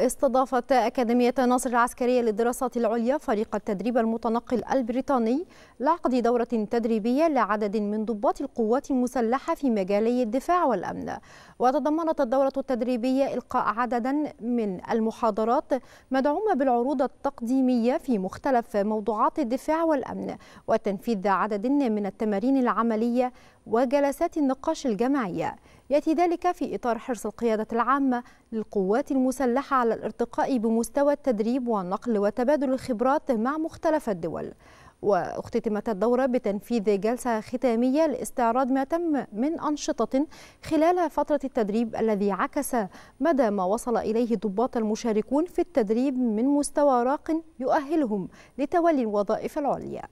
استضافت أكاديمية ناصر العسكرية للدراسات العليا فريق التدريب المتنقل البريطاني لعقد دورة تدريبية لعدد من ضباط القوات المسلحة في مجالي الدفاع والأمن وتضمنت الدورة التدريبية إلقاء عددا من المحاضرات مدعومة بالعروض التقديمية في مختلف موضوعات الدفاع والأمن وتنفيذ عدد من التمارين العملية وجلسات النقاش الجماعية يأتي ذلك في إطار حرص القيادة العامة للقوات المسلحة على الارتقاء بمستوى التدريب والنقل وتبادل الخبرات مع مختلف الدول واختتمت الدورة بتنفيذ جلسة ختامية لاستعراض ما تم من أنشطة خلال فترة التدريب الذي عكس مدى ما وصل إليه ضباط المشاركون في التدريب من مستوى راق يؤهلهم لتولي الوظائف العليا